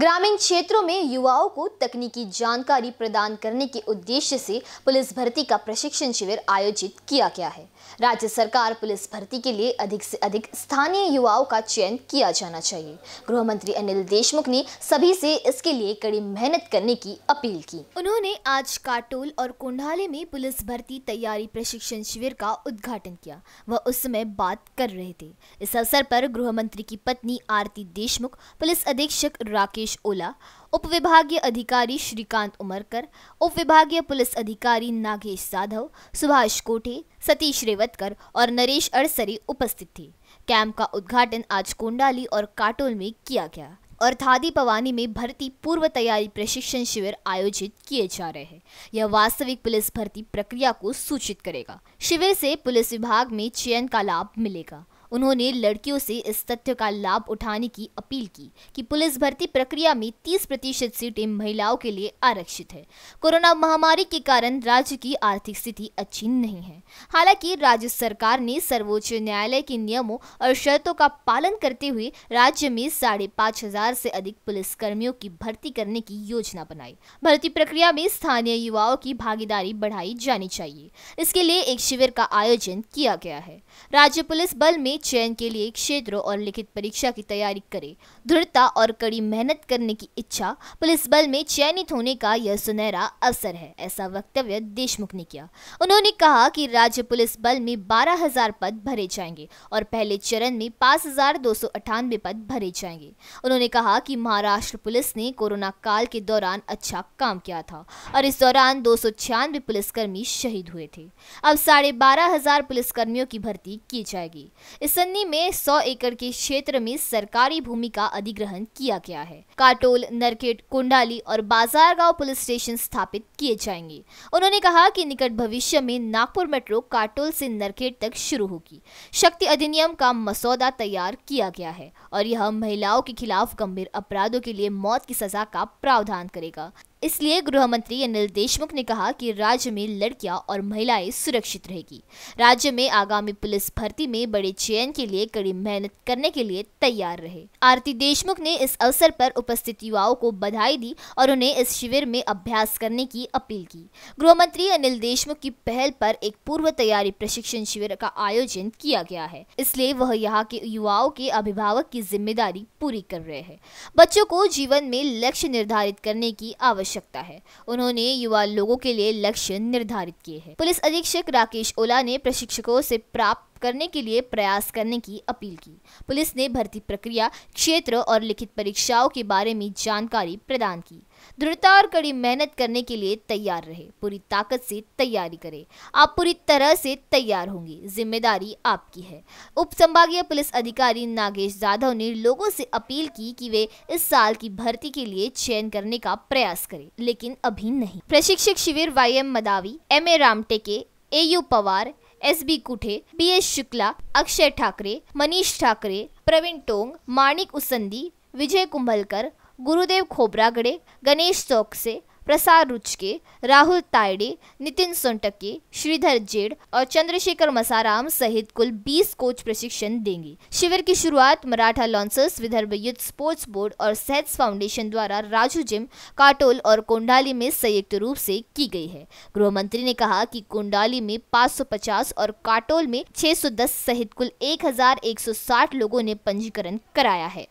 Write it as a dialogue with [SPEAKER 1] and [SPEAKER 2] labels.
[SPEAKER 1] ग्रामीण क्षेत्रों में युवाओं को तकनीकी जानकारी प्रदान करने के उद्देश्य से पुलिस भर्ती का प्रशिक्षण शिविर आयोजित किया गया है राज्य सरकार पुलिस भर्ती के लिए अधिक से अधिक स्थानीय युवाओं का चयन किया जाना चाहिए गृह मंत्री अनिल देशमुख ने सभी से इसके लिए कड़ी मेहनत करने की अपील की उन्होंने आज काटोल और कुंडाले में पुलिस भर्ती तैयारी प्रशिक्षण शिविर का उद्घाटन किया वह उस समय बात कर रहे थे इस अवसर पर गृह मंत्री की पत्नी आरती देशमुख पुलिस अधीक्षक राकेश राजेश ओला विभागीय अधिकारी श्रीकांत उमरकर उप विभागीय पुलिस अधिकारी नागेश जाधव सुभाष कोठे सतीश रेवतकर और नरेश अड़सरी उपस्थित थे कैंप का उद्घाटन आज कोंडाली और काटोल में किया गया और थादी पवानी में भर्ती पूर्व तैयारी प्रशिक्षण शिविर आयोजित किए जा रहे हैं यह वास्तविक पुलिस भर्ती प्रक्रिया को सूचित करेगा शिविर से पुलिस विभाग में चयन का लाभ मिलेगा उन्होंने लड़कियों से इस तथ्य का लाभ उठाने की अपील की कि पुलिस भर्ती प्रक्रिया में 30 प्रतिशत सीटें महिलाओं के लिए आरक्षित है कोरोना महामारी के कारण राज्य की आर्थिक स्थिति अच्छी नहीं है हालांकि राज्य सरकार ने सर्वोच्च न्यायालय के नियमों और शर्तों का पालन करते हुए राज्य में साढ़े पाँच हजार से अधिक कर्मियों की भर्ती करने की योजना बनाई भर्ती प्रक्रिया में स्थानीय युवाओं की भागीदारी बढ़ाई जानी चाहिए इसके लिए एक शिविर का आयोजन किया गया है राज्य पुलिस बल में चयन के लिए क्षेत्र और लिखित परीक्षा की तैयारी करे दृढ़ता और कड़ी मेहनत करने की इच्छा पुलिस बल में चयनित होने का यह सुनहरा अवसर है ऐसा वक्तव्य देशमुख ने किया उन्होंने कहा कि राज्य पुलिस बल में बारह हजार पद भरे जाएंगे और पहले चरण में पाँच पद भरे जाएंगे उन्होंने कहा कि महाराष्ट्र पुलिस ने कोरोना काल के दौरान अच्छा काम किया था और इस दौरान दो पुलिसकर्मी शहीद हुए थे अब साढ़े बारह हजार पुलिसकर्मियों की भर्ती आपूर्ति की जाएगी इस सन्नी में 100 एकड़ के क्षेत्र में सरकारी भूमि का अधिग्रहण किया गया है काटोल नरकेट कुंडाली और बाजार गाँव पुलिस स्टेशन स्थापित किए जाएंगे उन्होंने कहा कि निकट भविष्य में नागपुर मेट्रो काटोल से नरकेट तक शुरू होगी शक्ति अधिनियम का मसौदा तैयार किया गया है और यह महिलाओं के खिलाफ गंभीर अपराधों के लिए मौत की सजा का प्रावधान करेगा इसलिए गृह मंत्री अनिल देशमुख ने कहा कि राज्य में लड़कियां और महिलाएं सुरक्षित रहेगी राज्य में आगामी पुलिस भर्ती में बड़े चयन के लिए कड़ी मेहनत करने के लिए तैयार रहे आरती देशमुख ने इस अवसर पर उपस्थित युवाओं को बधाई दी और उन्हें इस शिविर में अभ्यास करने की अपील की गृह मंत्री अनिल देशमुख की पहल पर एक पूर्व तैयारी प्रशिक्षण शिविर का आयोजन किया गया है इसलिए वह यहाँ के युवाओं के अभिभावक की जिम्मेदारी पूरी कर रहे हैं बच्चों को जीवन में लक्ष्य निर्धारित करने की आवश्यकता आवश्यकता है उन्होंने युवा लोगों के लिए लक्ष्य निर्धारित किए हैं पुलिस अधीक्षक राकेश ओला ने प्रशिक्षकों से प्राप्त करने के लिए प्रयास करने की अपील की पुलिस ने भर्ती प्रक्रिया क्षेत्र और लिखित परीक्षाओं के बारे में जानकारी प्रदान की दृढ़ता और कड़ी मेहनत करने के लिए तैयार रहे पूरी ताकत से तैयारी करें आप पूरी तरह से तैयार होंगे जिम्मेदारी आपकी है उप संभागीय पुलिस अधिकारी नागेश जाधव ने लोगों से अपील की कि वे इस साल की भर्ती के लिए चयन करने का प्रयास करें लेकिन अभी नहीं प्रशिक्षक शिविर Y M Madavi M A Ramteke A U Pawar S B Kuthe B S Shukla Akshay Thakre Manish Thakre Pravin Tong Manik Usandi Vijay Kumbhalkar Gurudev Khobragade Ganesh Chouksey Prasar Ruchke Rahul Taidi Nitin Sontakki Shridhar Z और चंद्रशेखर मसाराम सहित कुल 20 कोच प्रशिक्षण देंगे शिविर की शुरुआत मराठा लॉन्सर्स विदर्भ युद्ध स्पोर्ट्स बोर्ड और सेट्स फाउंडेशन द्वारा राजू जिम काटोल और कोंडाली में संयुक्त रूप से की गई है गृह मंत्री ने कहा की कोंडाली में पाँच और काटोल में छह सहित कुल एक लोगों ने पंजीकरण कराया है